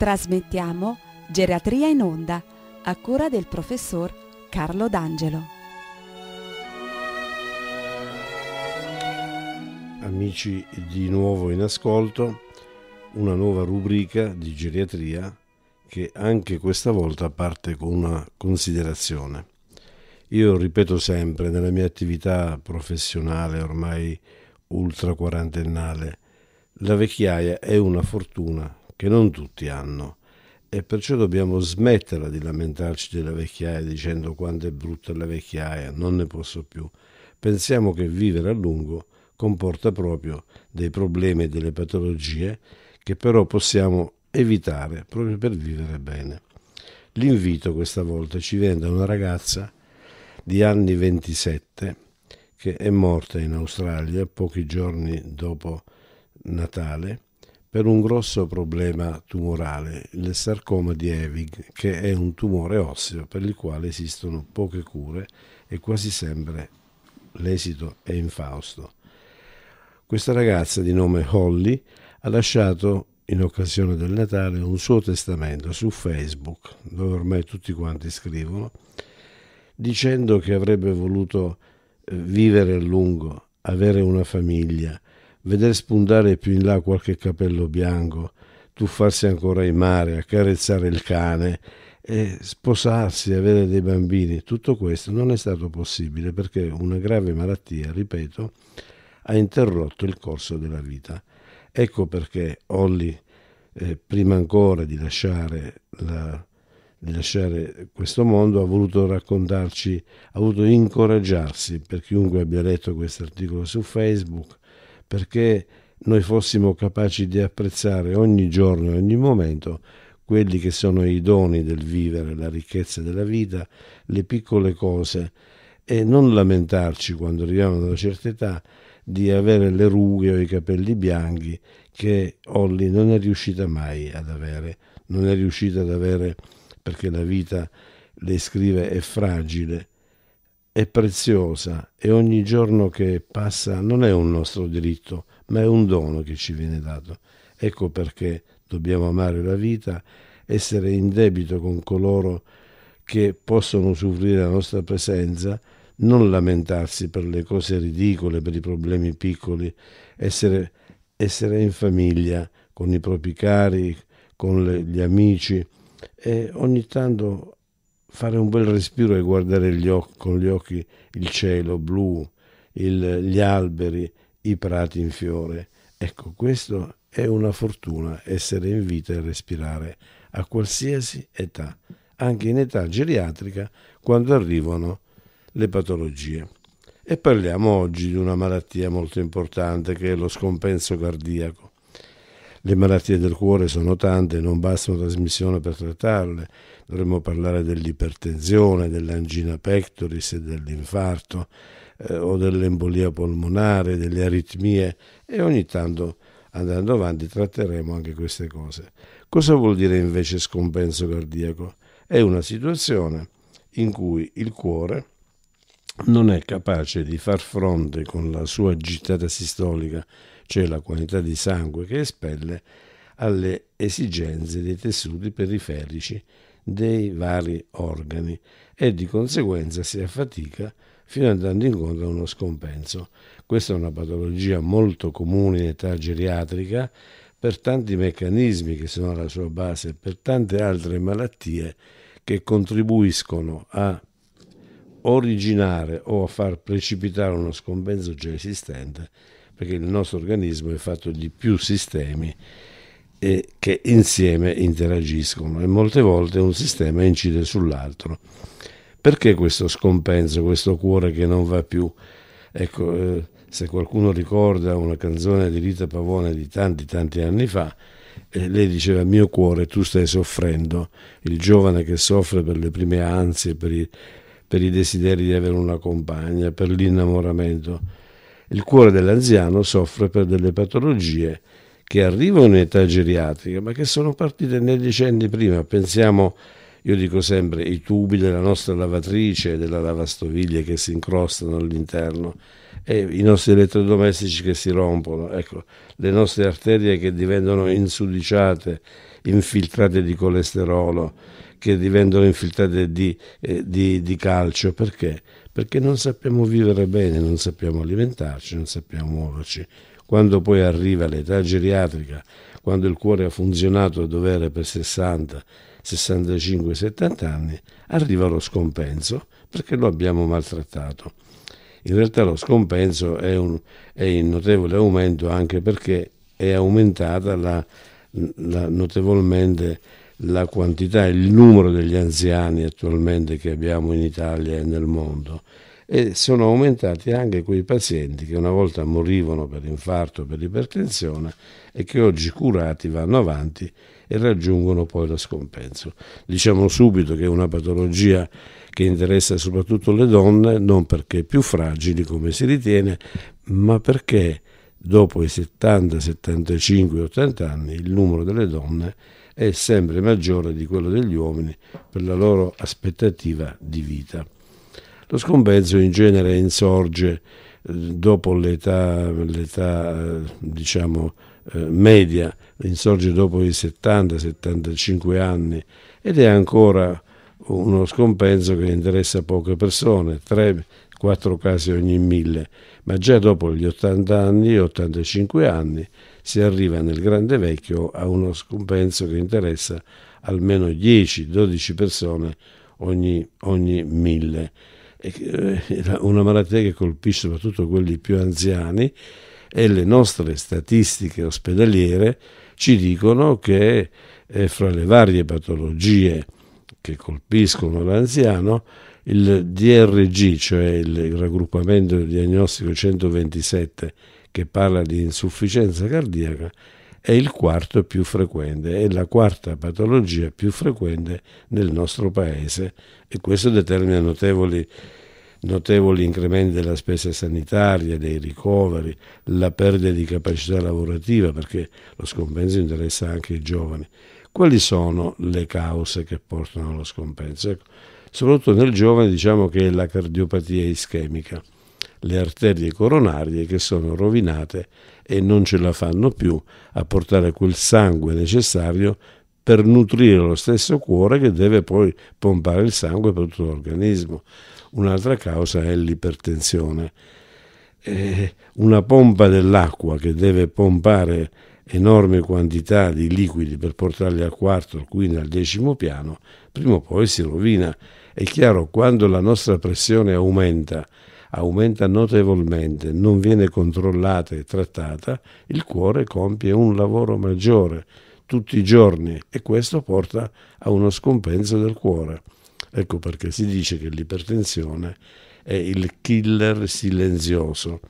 Trasmettiamo Geriatria in onda a cura del professor Carlo D'Angelo. Amici di nuovo in ascolto, una nuova rubrica di geriatria che anche questa volta parte con una considerazione. Io ripeto sempre, nella mia attività professionale ormai ultra quarantennale, la vecchiaia è una fortuna che non tutti hanno e perciò dobbiamo smetterla di lamentarci della vecchiaia dicendo quanto è brutta la vecchiaia, non ne posso più. Pensiamo che vivere a lungo comporta proprio dei problemi e delle patologie che però possiamo evitare proprio per vivere bene. L'invito questa volta ci viene da una ragazza di anni 27 che è morta in Australia pochi giorni dopo Natale per un grosso problema tumorale, il sarcoma di Ewig, che è un tumore osseo per il quale esistono poche cure e quasi sempre l'esito è infausto. Questa ragazza di nome Holly ha lasciato in occasione del Natale un suo testamento su Facebook, dove ormai tutti quanti scrivono, dicendo che avrebbe voluto eh, vivere a lungo, avere una famiglia, vedere spuntare più in là qualche capello bianco, tuffarsi ancora in mare, accarezzare il cane, e sposarsi, avere dei bambini, tutto questo non è stato possibile perché una grave malattia, ripeto, ha interrotto il corso della vita. Ecco perché Olli, eh, prima ancora di lasciare, la, di lasciare questo mondo, ha voluto raccontarci, ha voluto incoraggiarsi, per chiunque abbia letto questo articolo su Facebook, perché noi fossimo capaci di apprezzare ogni giorno e ogni momento quelli che sono i doni del vivere, la ricchezza della vita, le piccole cose e non lamentarci quando arriviamo ad una certa età di avere le rughe o i capelli bianchi che Olli non è riuscita mai ad avere, non è riuscita ad avere perché la vita le scrive è fragile è preziosa e ogni giorno che passa non è un nostro diritto, ma è un dono che ci viene dato. Ecco perché dobbiamo amare la vita, essere in debito con coloro che possono soffrire la nostra presenza, non lamentarsi per le cose ridicole, per i problemi piccoli, essere, essere in famiglia con i propri cari, con le, gli amici e ogni tanto fare un bel respiro e guardare gli occhi, con gli occhi il cielo blu, il, gli alberi, i prati in fiore. Ecco, questo è una fortuna essere in vita e respirare a qualsiasi età, anche in età geriatrica quando arrivano le patologie. E parliamo oggi di una malattia molto importante che è lo scompenso cardiaco. Le malattie del cuore sono tante, non bastano trasmissione per trattarle. Dovremmo parlare dell'ipertensione, dell'angina pectoris e dell'infarto eh, o dell'embolia polmonare, delle aritmie e ogni tanto andando avanti tratteremo anche queste cose. Cosa vuol dire invece scompenso cardiaco? È una situazione in cui il cuore non è capace di far fronte con la sua gittata sistolica cioè la quantità di sangue che espelle, alle esigenze dei tessuti periferici dei vari organi e di conseguenza si affatica fino ad andare incontro a uno scompenso. Questa è una patologia molto comune in età geriatrica per tanti meccanismi che sono alla sua base e per tante altre malattie che contribuiscono a originare o a far precipitare uno scompenso già esistente perché il nostro organismo è fatto di più sistemi che insieme interagiscono e molte volte un sistema incide sull'altro. Perché questo scompenso, questo cuore che non va più? Ecco, eh, se qualcuno ricorda una canzone di Rita Pavone di tanti tanti anni fa, eh, lei diceva mio cuore tu stai soffrendo, il giovane che soffre per le prime ansie, per i, per i desideri di avere una compagna, per l'innamoramento il cuore dell'anziano soffre per delle patologie che arrivano in età geriatrica, ma che sono partite nei decenni prima. Pensiamo a io dico sempre i tubi della nostra lavatrice della lavastoviglie che si incrostano all'interno e i nostri elettrodomestici che si rompono, ecco, le nostre arterie che diventano insudiciate, infiltrate di colesterolo, che diventano infiltrate di, eh, di, di calcio, perché? Perché non sappiamo vivere bene, non sappiamo alimentarci, non sappiamo muoverci. Quando poi arriva l'età geriatrica, quando il cuore ha funzionato a dovere per 60, 65-70 anni, arriva lo scompenso perché lo abbiamo maltrattato. In realtà lo scompenso è, un, è in notevole aumento anche perché è aumentata la, la, notevolmente la quantità e il numero degli anziani attualmente che abbiamo in Italia e nel mondo e sono aumentati anche quei pazienti che una volta morivano per infarto, per ipertensione e che oggi curati vanno avanti e raggiungono poi lo scompenso. Diciamo subito che è una patologia che interessa soprattutto le donne, non perché più fragili come si ritiene, ma perché dopo i 70, 75, 80 anni il numero delle donne è sempre maggiore di quello degli uomini per la loro aspettativa di vita. Lo scompenso in genere insorge eh, dopo l'età, l'età eh, diciamo, eh, media insorge dopo i 70-75 anni ed è ancora uno scompenso che interessa poche persone, 3-4 casi ogni mille, ma già dopo gli 80 anni, 85 anni, si arriva nel grande vecchio a uno scompenso che interessa almeno 10-12 persone ogni, ogni mille. Eh, è una malattia che colpisce soprattutto quelli più anziani e le nostre statistiche ospedaliere ci dicono che eh, fra le varie patologie che colpiscono l'anziano, il DRG, cioè il raggruppamento diagnostico 127 che parla di insufficienza cardiaca, è il quarto più frequente, è la quarta patologia più frequente nel nostro paese e questo determina notevoli notevoli incrementi della spesa sanitaria, dei ricoveri, la perdita di capacità lavorativa perché lo scompenso interessa anche i giovani. Quali sono le cause che portano allo scompenso? Ecco, soprattutto nel giovane diciamo che è la cardiopatia ischemica, le arterie coronarie che sono rovinate e non ce la fanno più a portare quel sangue necessario per nutrire lo stesso cuore che deve poi pompare il sangue per tutto l'organismo. Un'altra causa è l'ipertensione. Eh, una pompa dell'acqua che deve pompare enormi quantità di liquidi per portarli al quarto, al quinto, al decimo piano, prima o poi si rovina. È chiaro, quando la nostra pressione aumenta, aumenta notevolmente, non viene controllata e trattata, il cuore compie un lavoro maggiore tutti i giorni e questo porta a uno scompenso del cuore. Ecco perché si dice che l'ipertensione è il killer silenzioso.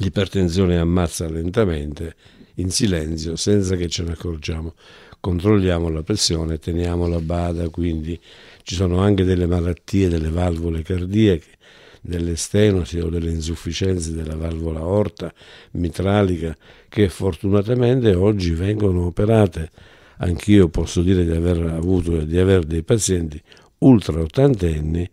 L'ipertensione ammazza lentamente, in silenzio, senza che ce ne accorgiamo. Controlliamo la pressione, teniamo la bada, quindi ci sono anche delle malattie delle valvole cardiache, delle stenosi o delle insufficienze della valvola aorta mitralica che fortunatamente oggi vengono operate. Anch'io posso dire di aver avuto di avere dei pazienti ultra ottantenni,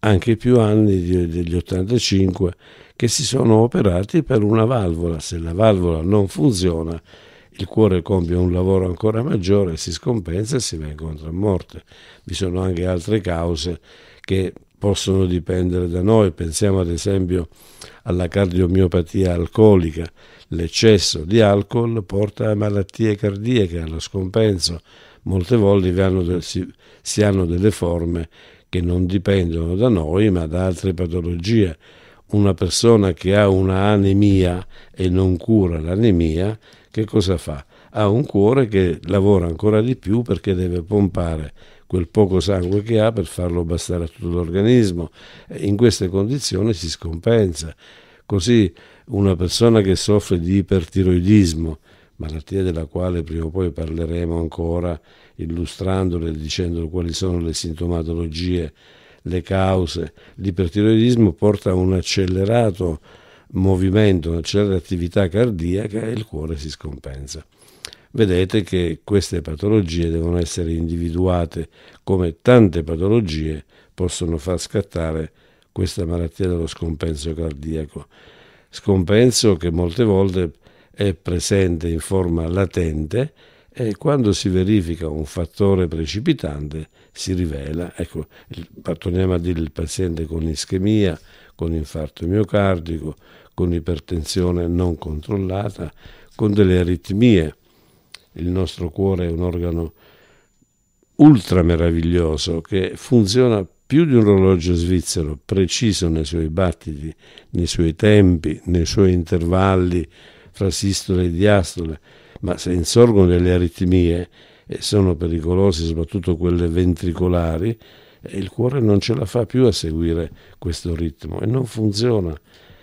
anche più anni degli 85, che si sono operati per una valvola. Se la valvola non funziona, il cuore compie un lavoro ancora maggiore, si scompensa e si va incontro a morte. Vi sono anche altre cause che possono dipendere da noi, pensiamo ad esempio alla cardiomiopatia alcolica, l'eccesso di alcol porta a malattie cardiache, allo scompenso, molte volte vanno, si, si hanno delle forme che non dipendono da noi ma da altre patologie. Una persona che ha un'anemia e non cura l'anemia, che cosa fa? Ha un cuore che lavora ancora di più perché deve pompare quel poco sangue che ha per farlo bastare a tutto l'organismo. In queste condizioni si scompensa. Così una persona che soffre di ipertiroidismo, malattia della quale prima o poi parleremo ancora, illustrandole, dicendo quali sono le sintomatologie, le cause. L'ipertiroidismo porta a un accelerato movimento, un'accelerata attività cardiaca e il cuore si scompensa. Vedete che queste patologie devono essere individuate come tante patologie possono far scattare questa malattia dello scompenso cardiaco. Scompenso che molte volte è presente in forma latente e quando si verifica un fattore precipitante si rivela, ecco, il, torniamo a dire il paziente con ischemia, con infarto miocardico, con ipertensione non controllata, con delle aritmie. Il nostro cuore è un organo ultra meraviglioso che funziona più di un orologio svizzero, preciso nei suoi battiti, nei suoi tempi, nei suoi intervalli, fra sistole e diastole, ma se insorgono delle aritmie, e sono pericolose soprattutto quelle ventricolari, eh, il cuore non ce la fa più a seguire questo ritmo e non funziona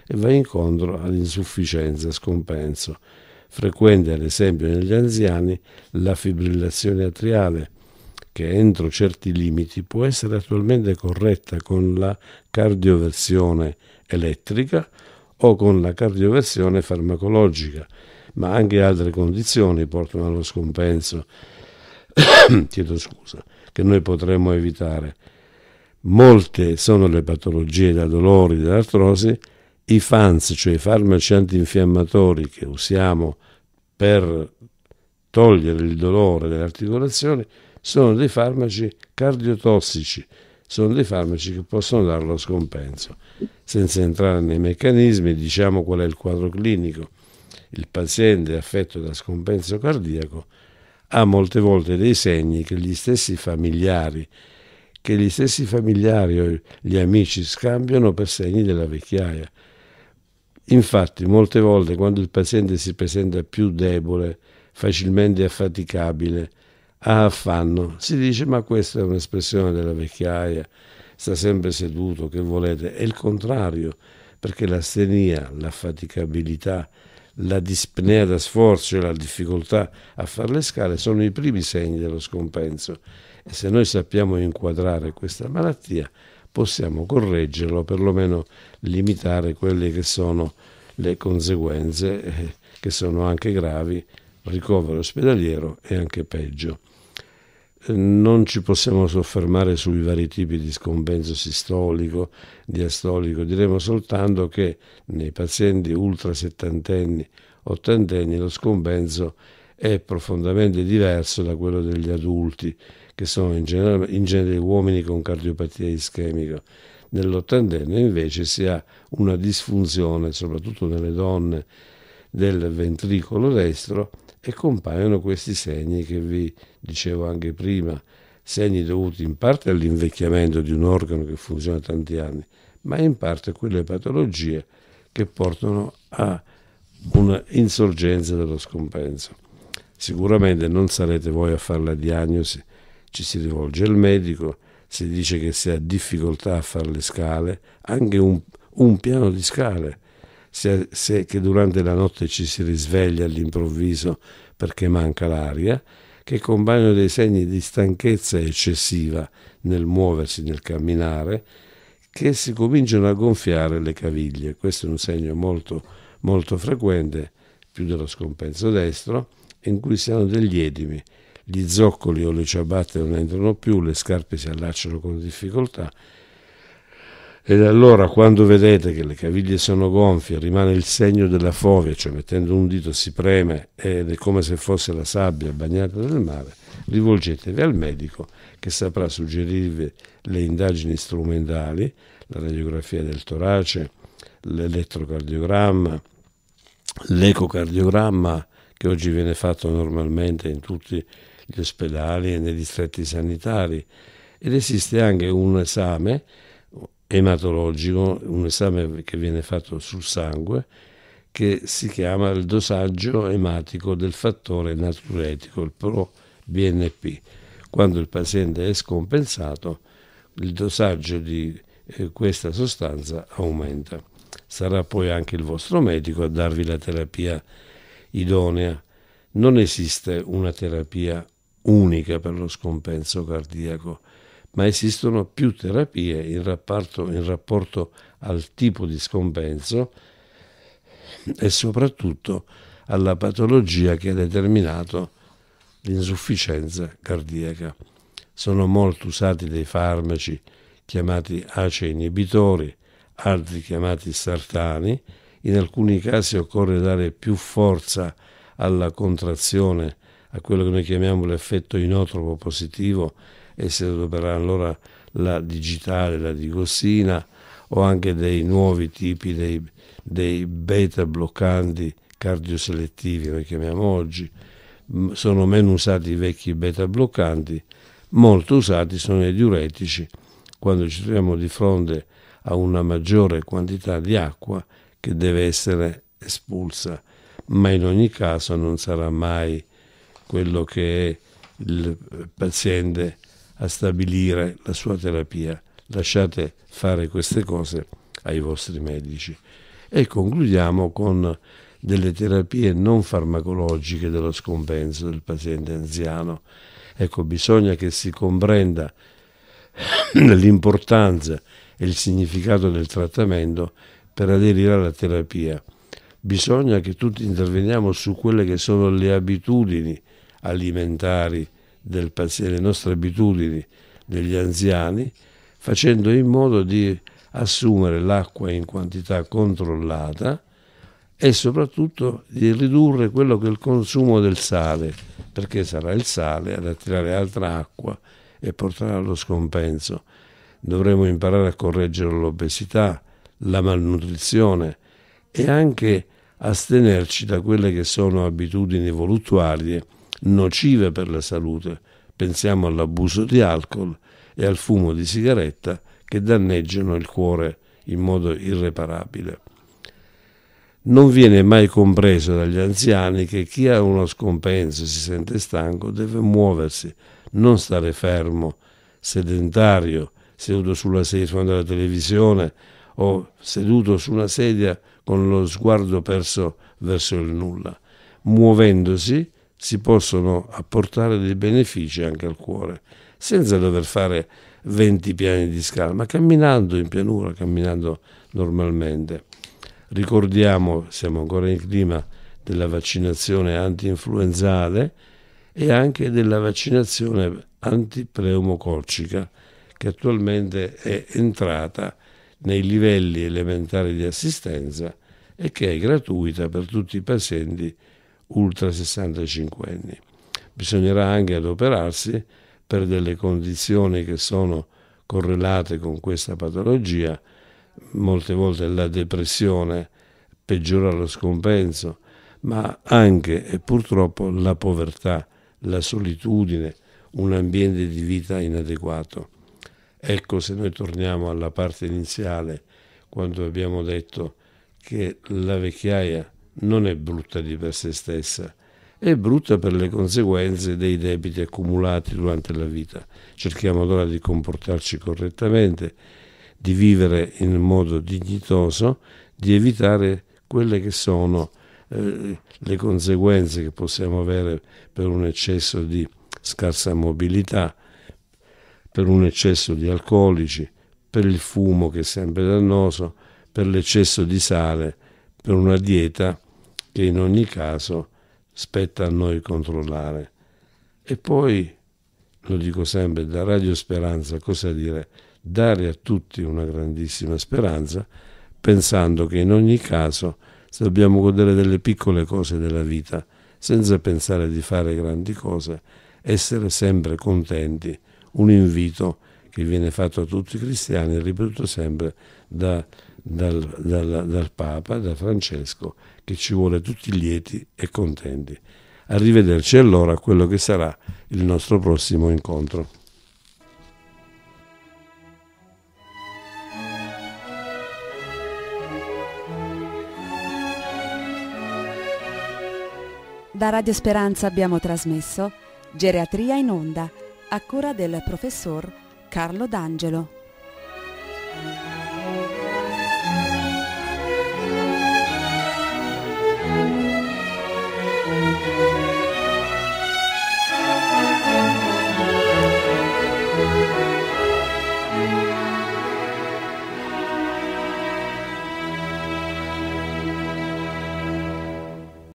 e va incontro all'insufficienza, scompenso. Frequente ad esempio negli anziani la fibrillazione atriale, che entro certi limiti può essere attualmente corretta con la cardioversione elettrica o con la cardioversione farmacologica, ma anche altre condizioni portano allo scompenso, chiedo scusa, che noi potremmo evitare. Molte sono le patologie da dolori, da artrosi, i FANS, cioè i farmaci antinfiammatori che usiamo per togliere il dolore delle articolazioni, sono dei farmaci cardiotossici, sono dei farmaci che possono dare lo scompenso. Senza entrare nei meccanismi, diciamo qual è il quadro clinico. Il paziente affetto da scompenso cardiaco ha molte volte dei segni che gli stessi familiari, che gli stessi familiari o gli amici scambiano per segni della vecchiaia. Infatti, molte volte quando il paziente si presenta più debole, facilmente affaticabile, affanno. Ah, si dice ma questa è un'espressione della vecchiaia, sta sempre seduto, che volete? È il contrario, perché l'astenia, l'affaticabilità, la dispnea da sforzo e la difficoltà a fare le scale sono i primi segni dello scompenso e se noi sappiamo inquadrare questa malattia possiamo correggerlo, perlomeno limitare quelle che sono le conseguenze, eh, che sono anche gravi, ricovero ospedaliero e anche peggio. Eh, non ci possiamo soffermare sui vari tipi di scompenso sistolico, diastolico, diremo soltanto che nei pazienti ultra settantenni, ottantenni lo scompenso è profondamente diverso da quello degli adulti, che sono in genere, in genere uomini con cardiopatia ischemica. Nell'ottantenne invece si ha una disfunzione, soprattutto nelle donne, del ventricolo destro e compaiono questi segni che vi dicevo anche prima, segni dovuti in parte all'invecchiamento di un organo che funziona tanti anni, ma in parte a quelle patologie che portano a un'insorgenza dello scompenso. Sicuramente non sarete voi a fare la diagnosi, ci si rivolge al medico, si dice che si ha difficoltà a fare le scale, anche un, un piano di scale se, se che durante la notte ci si risveglia all'improvviso perché manca l'aria, che compaiono dei segni di stanchezza eccessiva nel muoversi, nel camminare, che si cominciano a gonfiare le caviglie. Questo è un segno molto, molto frequente, più dello scompenso destro, in cui si hanno degli edimi. Gli zoccoli o le ciabatte non entrano più, le scarpe si allacciano con difficoltà ed allora quando vedete che le caviglie sono gonfie, rimane il segno della fovea, cioè mettendo un dito si preme ed è come se fosse la sabbia bagnata dal mare, rivolgetevi al medico che saprà suggerirvi le indagini strumentali, la radiografia del torace, l'elettrocardiogramma, l'ecocardiogramma che oggi viene fatto normalmente in tutti gli ospedali e nei distretti sanitari. Ed esiste anche un esame ematologico, un esame che viene fatto sul sangue, che si chiama il dosaggio ematico del fattore naturetico, il PRO-BNP. Quando il paziente è scompensato, il dosaggio di eh, questa sostanza aumenta. Sarà poi anche il vostro medico a darvi la terapia idonea. Non esiste una terapia unica per lo scompenso cardiaco ma esistono più terapie in rapporto, in rapporto al tipo di scompenso e soprattutto alla patologia che ha determinato l'insufficienza cardiaca. Sono molto usati dei farmaci chiamati ACE inibitori, altri chiamati sartani. In alcuni casi occorre dare più forza alla contrazione, a quello che noi chiamiamo l'effetto inotropo positivo, e si adopererà allora la digitale, la digossina o anche dei nuovi tipi dei, dei beta bloccanti cardioselettivi, lo chiamiamo oggi. Sono meno usati i vecchi beta bloccanti, molto usati sono i diuretici quando ci troviamo di fronte a una maggiore quantità di acqua che deve essere espulsa, ma in ogni caso non sarà mai quello che il paziente a stabilire la sua terapia. Lasciate fare queste cose ai vostri medici. E concludiamo con delle terapie non farmacologiche dello scompenso del paziente anziano. Ecco, bisogna che si comprenda l'importanza e il significato del trattamento per aderire alla terapia. Bisogna che tutti interveniamo su quelle che sono le abitudini alimentari del, delle nostre abitudini degli anziani, facendo in modo di assumere l'acqua in quantità controllata e soprattutto di ridurre quello che è il consumo del sale, perché sarà il sale ad attirare altra acqua e portare allo scompenso. Dovremo imparare a correggere l'obesità, la malnutrizione e anche astenerci da quelle che sono abitudini voluttuarie nocive per la salute, pensiamo all'abuso di alcol e al fumo di sigaretta che danneggiano il cuore in modo irreparabile. Non viene mai compreso dagli anziani che chi ha uno scompenso e si sente stanco deve muoversi, non stare fermo, sedentario, seduto sulla sedia di televisione o seduto su una sedia con lo sguardo perso verso il nulla. Muovendosi si possono apportare dei benefici anche al cuore, senza dover fare 20 piani di scala, ma camminando in pianura, camminando normalmente. Ricordiamo, siamo ancora in clima della vaccinazione anti-influenzale e anche della vaccinazione antipreumococcica che attualmente è entrata nei livelli elementari di assistenza e che è gratuita per tutti i pazienti ultra 65 anni. Bisognerà anche adoperarsi per delle condizioni che sono correlate con questa patologia, molte volte la depressione peggiora lo scompenso, ma anche e purtroppo la povertà, la solitudine, un ambiente di vita inadeguato. Ecco se noi torniamo alla parte iniziale, quando abbiamo detto che la vecchiaia non è brutta di per se stessa, è brutta per le conseguenze dei debiti accumulati durante la vita. Cerchiamo allora di comportarci correttamente, di vivere in modo dignitoso, di evitare quelle che sono eh, le conseguenze che possiamo avere per un eccesso di scarsa mobilità, per un eccesso di alcolici, per il fumo che è sempre dannoso, per l'eccesso di sale, per una dieta che in ogni caso spetta a noi controllare. E poi, lo dico sempre, da Radio Speranza cosa dire? Dare a tutti una grandissima speranza, pensando che in ogni caso dobbiamo godere delle piccole cose della vita, senza pensare di fare grandi cose, essere sempre contenti, un invito che viene fatto a tutti i cristiani, ripetuto sempre da dal, dal, dal Papa, da Francesco, che ci vuole tutti lieti e contenti. Arrivederci allora a quello che sarà il nostro prossimo incontro. Da Radio Speranza abbiamo trasmesso Geriatria in onda a cura del professor Carlo D'Angelo.